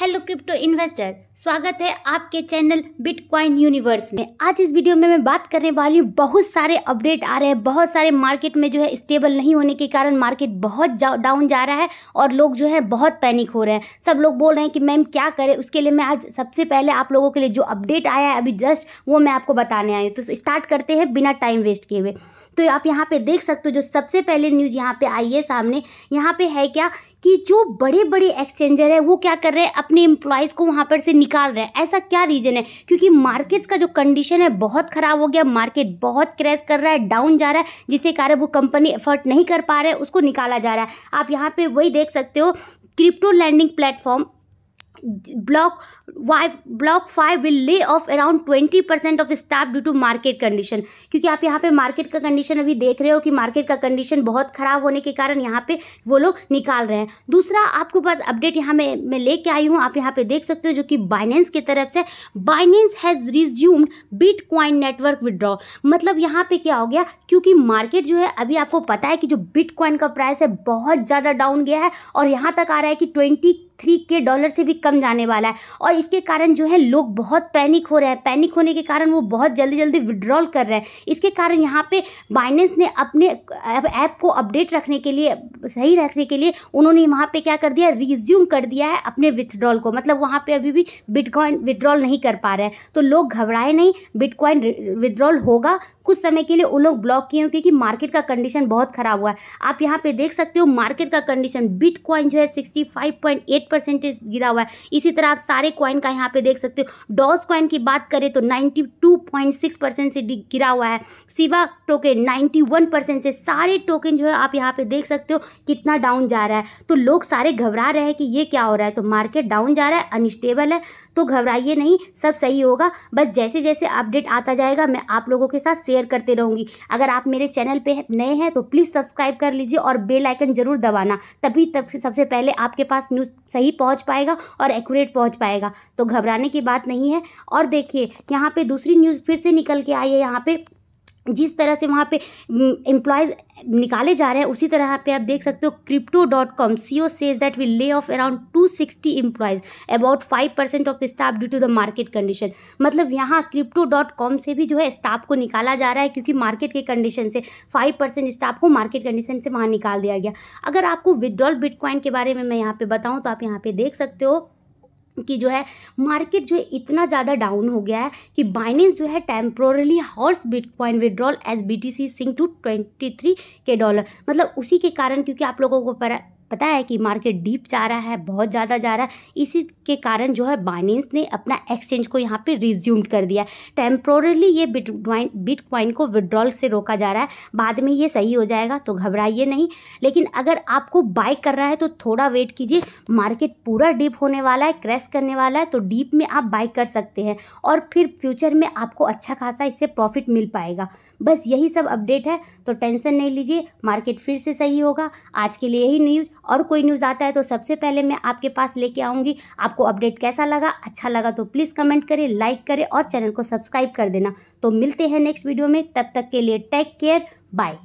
hello crypto investor स्वागत है आपके चैनल बिटकॉइन यूनिवर्स में आज इस वीडियो में मैं बात करने वाली हूँ बहुत सारे अपडेट आ रहे हैं बहुत सारे मार्केट में जो है स्टेबल नहीं होने के कारण मार्केट बहुत डाउन जा रहा है और लोग जो है बहुत पैनिक हो रहे हैं सब लोग बोल रहे हैं कि मैम क्या करें उसके लिए मैं आज सबसे पहले आप लोगों के लिए जो अपडेट आया है अभी जस्ट वो मैं आपको बताने आई हूँ तो स्टार्ट करते हैं बिना टाइम वेस्ट किए हुए तो आप यहाँ पे देख सकते हो जो सबसे पहले न्यूज़ यहाँ पे आई है सामने यहाँ पे है क्या कि जो बड़े बड़े एक्सचेंजर है वो क्या कर रहे हैं अपने एम्प्लॉयज़ को वहाँ पर से निकाल रहे हैं ऐसा क्या रीज़न है क्योंकि मार्केट्स का जो कंडीशन है बहुत ख़राब हो गया मार्केट बहुत क्रैश कर रहा है डाउन जा रहा है जिसके कारण वो कंपनी एफर्ट नहीं कर पा रहे उसको निकाला जा रहा है आप यहाँ पर वही देख सकते हो crypto lending platform block five block five will lay off around twenty percent of staff due to market condition क्योंकि आप यहाँ पे मार्केट का कंडीशन अभी देख रहे हो कि मार्केट का कंडीशन बहुत ख़राब होने के कारण यहाँ पे वो लोग निकाल रहे हैं दूसरा आपके पास अपडेट यहाँ में मैं लेके आई हूँ आप यहाँ पे देख सकते हो जो कि बाइनेंस की तरफ से Binance has resumed bitcoin network withdraw मतलब यहाँ पे क्या हो गया क्योंकि मार्केट जो है अभी आपको पता है कि जो बिट क्वाइन का प्राइस है बहुत ज़्यादा डाउन गया है और यहाँ तक आ रहा है कि ट्वेंटी थ्री के डॉलर से भी कम जाने वाला है और इसके कारण जो है लोग बहुत पैनिक हो रहे हैं पैनिक होने के कारण वो बहुत जल्दी जल्दी विड्रॉल कर रहे हैं इसके कारण यहाँ पे बाइनेंस ने अपने ऐप को अपडेट रखने के लिए सही रखने के लिए उन्होंने वहाँ पर क्या कर दिया रिज्यूम कर दिया है अपने विथड्रॉल को मतलब वहाँ पर अभी भी बिटकॉइन विड्रॉल नहीं कर पा रहे हैं तो लोग घबराए नहीं बिटकॉइन विड्रॉल होगा कुछ समय के लिए उन लोग ब्लॉक किए क्योंकि मार्केट का कंडीशन बहुत ख़राब हुआ है आप यहाँ पे देख सकते हो मार्केट का कंडीशन बिटकॉइन जो है sixty five point eight percentage गिरा हुआ है इसी तरह आप सारे क्वाइन का यहाँ पे देख सकते हो डॉस क्वाइन की बात करें तो 92.6 परसेंट से गिरा हुआ है सिवा टोकन 91 परसेंट से सारे टोकन जो है आप यहाँ पे देख सकते हो कितना डाउन जा रहा है तो लोग सारे घबरा रहे हैं कि ये क्या हो रहा है तो मार्केट डाउन जा रहा है अनस्टेबल है तो घबराइए नहीं सब सही होगा बस जैसे जैसे अपडेट आता जाएगा मैं आप लोगों के साथ शेयर करते रहूँगी अगर आप मेरे चैनल पर नए हैं तो प्लीज़ सब्सक्राइब कर लीजिए और बेलाइकन जरूर दबाना तभी तब सबसे पहले आपके पास न्यूज़ सही सही पहुंच पाएगा और एक्यूरेट पहुंच पाएगा तो घबराने की बात नहीं है और देखिए यहाँ पे दूसरी न्यूज़ फिर से निकल के आई है यहाँ पे जिस तरह से वहाँ पे एम्प्लॉयज़ निकाले जा रहे हैं उसी तरह पे आप देख सकते हो crypto dot com C O says that will lay off around two sixty employees about five percent of staff due to the market condition मतलब यहाँ क्रिप्टो डॉट कॉम से भी जो है स्टाफ को निकाला जा रहा है क्योंकि मार्केट के कंडीशन से फाइव परसेंट स्टाफ को मार्केट कंडीशन से वहाँ निकाल दिया गया अगर आपको विदड्रॉल बिटकॉइन के बारे में मैं यहाँ पर बताऊँ तो आप यहाँ पर देख सकते हो कि जो है मार्केट जो है इतना ज़्यादा डाउन हो गया है कि बाइनेंस जो है temporarily halts bitcoin withdrawal as B T C sink to twenty three K dollar मतलब उसी के कारण क्योंकि आप लोगों को पता है कि मार्केट डीप जा रहा है बहुत ज़्यादा जा रहा है इसी के कारण जो है बाइनेंस ने अपना एक्सचेंज को यहाँ पे रिज्यूम कर दिया टेम्प्रोरली ये बिटकॉइन बिटकॉइन को विड्रॉल से रोका जा रहा है बाद में ये सही हो जाएगा तो घबराइए नहीं लेकिन अगर आपको बाय कर रहा है तो थोड़ा वेट कीजिए मार्केट पूरा डीप होने वाला है क्रैश करने वाला है तो डीप में आप बाय कर सकते हैं और फिर फ्यूचर में आपको अच्छा खासा इससे प्रॉफिट मिल पाएगा बस यही सब अपडेट है तो टेंशन नहीं लीजिए मार्केट फिर से सही होगा आज के लिए यही न्यूज़ और कोई न्यूज़ आता है तो सबसे पहले मैं आपके पास लेके आऊँगी आपको अपडेट कैसा लगा अच्छा लगा तो प्लीज़ कमेंट करें लाइक करें और चैनल को सब्सक्राइब कर देना तो मिलते हैं नेक्स्ट वीडियो में तब तक के लिए टेक केयर बाय